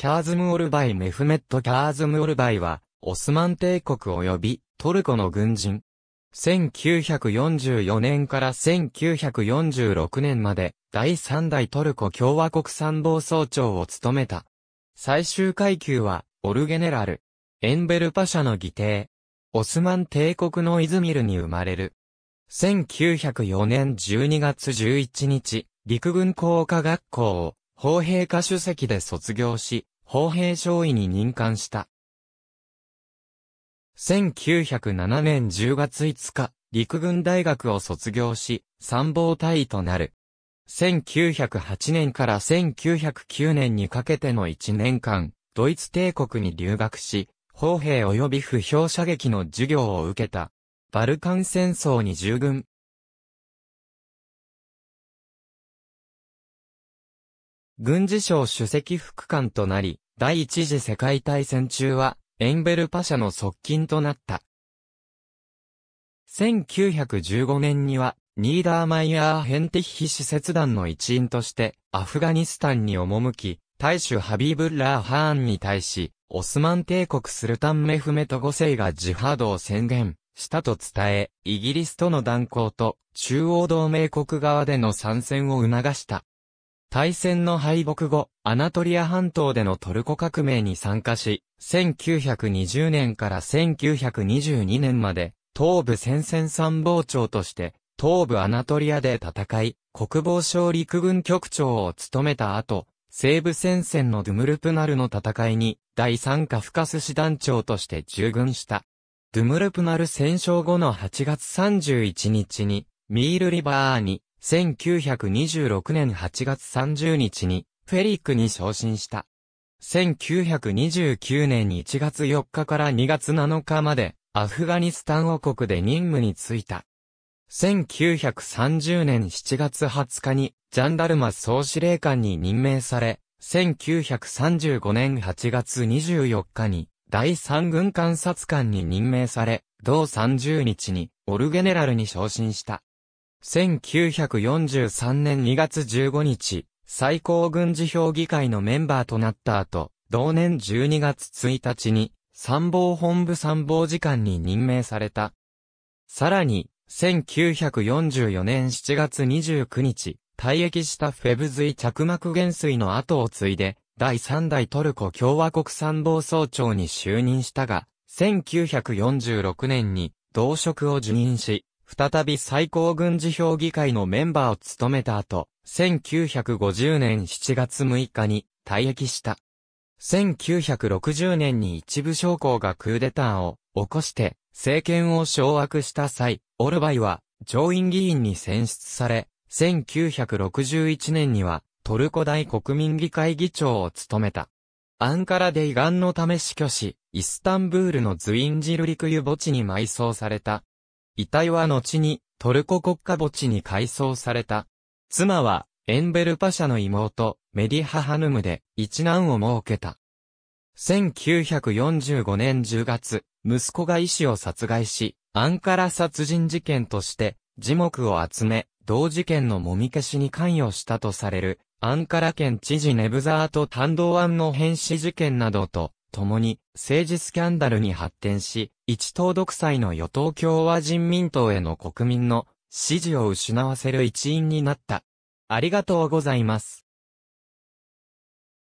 キャーズムオルバイ・メフメット・キャーズムオルバイは、オスマン帝国及びトルコの軍人。1944年から1946年まで、第3代トルコ共和国参謀総長を務めた。最終階級は、オルゲネラル。エンベルパシャの義弟。オスマン帝国のイズミルに生まれる。1904年12月11日、陸軍工科学校を、砲兵科主席で卒業し、砲兵少尉に任官した。1907年10月5日、陸軍大学を卒業し、参謀大位となる。1908年から1909年にかけての1年間、ドイツ帝国に留学し、砲兵及び不評射撃の授業を受けた。バルカン戦争に従軍、軍事省主席副官となり、第一次世界大戦中は、エンベルパ社の側近となった。1915年には、ニーダーマイヤー・ヘンティッヒ使節団の一員として、アフガニスタンに赴き、大主ハビブッラー・ハーンに対し、オスマン帝国スルタンメフメト5世がジハードを宣言したと伝え、イギリスとの断交と中央同盟国側での参戦を促した。大戦の敗北後、アナトリア半島でのトルコ革命に参加し、1920年から1922年まで、東部戦線参謀長として、東部アナトリアで戦い、国防省陸軍局長を務めた後、西部戦線のドゥムルプナルの戦いに、第三課フカス師団長として従軍した。ドゥムルプナル戦勝後の8月31日に、ミールリバーに1926年8月30日にフェリックに昇進した。1929年1月4日から2月7日までアフガニスタン王国で任務に就いた。1930年7月20日にジャンダルマ総司令官に任命され、1935年8月24日に第三軍監察官に任命され、同30日にオルゲネラルに昇進した。1943年2月15日、最高軍事評議会のメンバーとなった後、同年12月1日に、参謀本部参謀次官に任命された。さらに、1944年7月29日、退役したフェブズイ着幕元帥の後を継いで、第3代トルコ共和国参謀総長に就任したが、1946年に同職を辞任し、再び最高軍事評議会のメンバーを務めた後、1950年7月6日に退役した。1960年に一部将校がクーデターを起こして政権を掌握した際、オルバイは上院議員に選出され、1961年にはトルコ大国民議会議長を務めた。アンカラで胃がんのため死去し、イスタンブールのズインジルリクユ墓地に埋葬された。遺体は後にトルコ国家墓地に改装された。妻はエンベルパシャの妹、メディハハヌムで一男を設けた。1945年10月、息子が医師を殺害し、アンカラ殺人事件として樹木を集め、同事件のもみ消しに関与したとされる、アンカラ県知事ネブザート・タンドワンの変死事件などと、共に政治スキャンダルに発展し、一党独裁の与党共和人民党への国民の支持を失わせる一因になった。ありがとうございます。